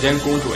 间公主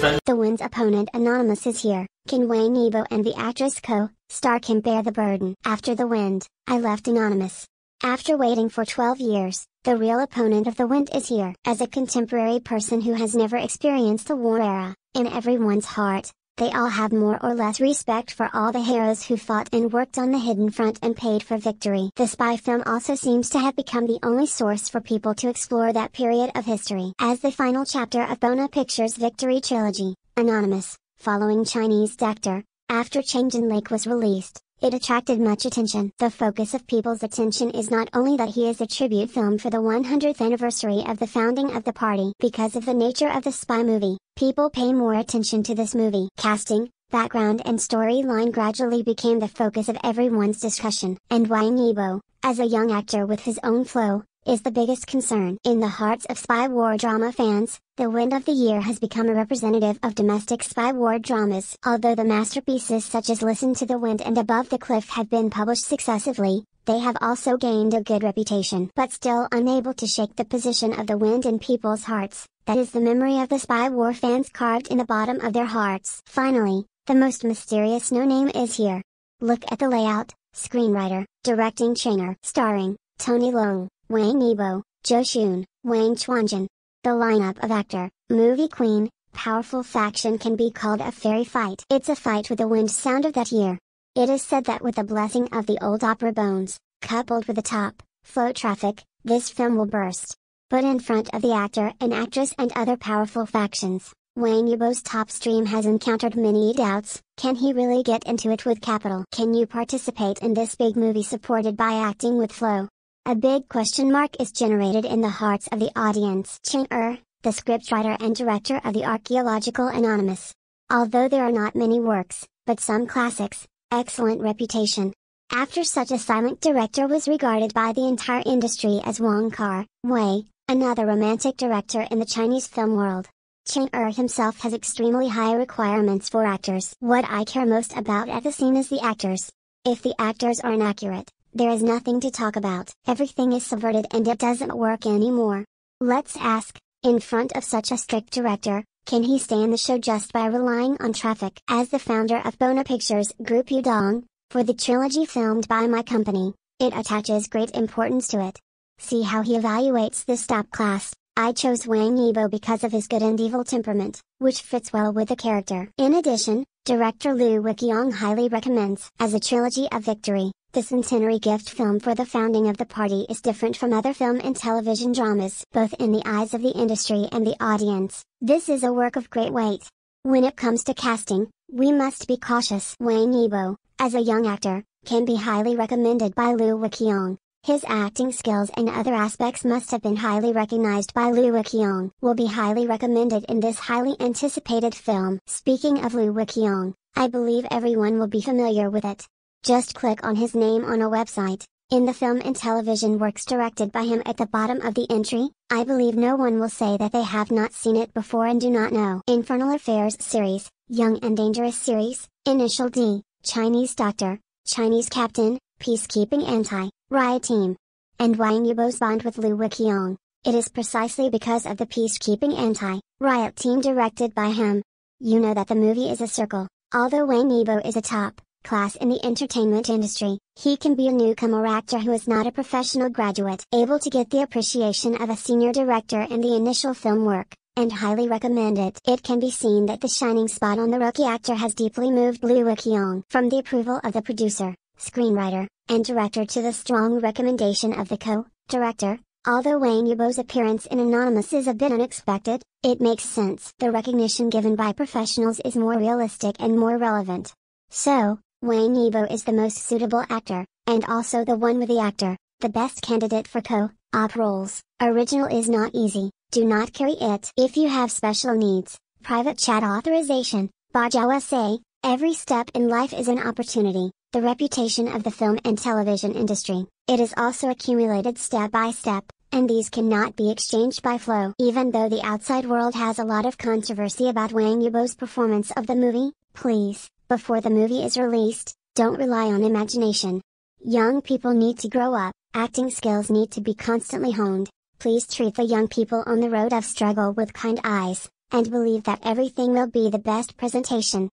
三。The wind's opponent Anonymous is here. Can Wayne Nebo and the actress co Star can bear the burden. After the wind, I left Anonymous. After waiting for 12 years, the real opponent of the wind is here. As a contemporary person who has never experienced the war era, in everyone's heart, they all have more or less respect for all the heroes who fought and worked on the hidden front and paid for victory. The spy film also seems to have become the only source for people to explore that period of history. As the final chapter of Bona Pictures' Victory trilogy, Anonymous, following Chinese Doctor, after Changjin Lake was released, it attracted much attention. The focus of people's attention is not only that he is a tribute film for the 100th anniversary of the founding of the party. Because of the nature of the spy movie, people pay more attention to this movie. Casting, background and storyline gradually became the focus of everyone's discussion. And Wang Yibo, as a young actor with his own flow, is the biggest concern in the hearts of spy war drama fans. The Wind of the Year has become a representative of domestic spy war dramas. Although the masterpieces such as Listen to the Wind and Above the Cliff have been published successively, they have also gained a good reputation. But still unable to shake the position of the wind in people's hearts, that is the memory of the spy war fans carved in the bottom of their hearts. Finally, the most mysterious no name is here. Look at the layout, screenwriter, directing Chainer, starring Tony Leung, Wang Nebo, Jo Shun, Wang Chuanjin. The lineup of actor, movie queen, powerful faction can be called a fairy fight. It's a fight with the wind sound of that year. It is said that with the blessing of the old opera bones, coupled with the top, flow traffic, this film will burst. But in front of the actor and actress and other powerful factions, Wang Yubo's top stream has encountered many doubts, can he really get into it with capital? Can you participate in this big movie supported by acting with flow? A big question mark is generated in the hearts of the audience. Chang Er, the scriptwriter and director of the Archaeological Anonymous. Although there are not many works, but some classics, excellent reputation. After such a silent director was regarded by the entire industry as Wong Kar Wei, another romantic director in the Chinese film world. Chang Er himself has extremely high requirements for actors. What I care most about at the scene is the actors. If the actors are inaccurate, there is nothing to talk about. Everything is subverted and it doesn't work anymore. Let's ask, in front of such a strict director, can he stay in the show just by relying on traffic? As the founder of Bona Pictures Group Yudong, for the trilogy filmed by my company, it attaches great importance to it. See how he evaluates this top class. I chose Wang Yibo because of his good and evil temperament, which fits well with the character. In addition, director Liu Wiqiong highly recommends as a trilogy of victory. The centenary gift film for the founding of the party is different from other film and television dramas, both in the eyes of the industry and the audience. This is a work of great weight. When it comes to casting, we must be cautious. Wang Nebo, as a young actor, can be highly recommended by Liu Wuxiong. His acting skills and other aspects must have been highly recognized by Liu Wuxiong. Will be highly recommended in this highly anticipated film. Speaking of Liu Wuxiong, I believe everyone will be familiar with it. Just click on his name on a website. In the film and television works directed by him at the bottom of the entry, I believe no one will say that they have not seen it before and do not know. Infernal Affairs series, Young and Dangerous series, Initial D, Chinese Doctor, Chinese Captain, Peacekeeping Anti, Riot Team. And Wang Yubo's bond with Liu Wuxiong. It is precisely because of the Peacekeeping Anti, Riot Team directed by him. You know that the movie is a circle, although Wang Yibo is a top class in the entertainment industry, he can be a newcomer actor who is not a professional graduate, able to get the appreciation of a senior director in the initial film work, and highly recommend it. It can be seen that the shining spot on the rookie actor has deeply moved Liu Wuxiong from the approval of the producer, screenwriter, and director to the strong recommendation of the co-director, Although Wayne Yubo's appearance in Anonymous is a bit unexpected, it makes sense. The recognition given by professionals is more realistic and more relevant. So, Wayne Yibo is the most suitable actor, and also the one with the actor, the best candidate for co-op roles. Original is not easy, do not carry it. If you have special needs, private chat authorization, Bajawa say, every step in life is an opportunity, the reputation of the film and television industry. It is also accumulated step by step, and these cannot be exchanged by flow. Even though the outside world has a lot of controversy about Wang Yibo's performance of the movie, please, before the movie is released, don't rely on imagination. Young people need to grow up, acting skills need to be constantly honed. Please treat the young people on the road of struggle with kind eyes, and believe that everything will be the best presentation.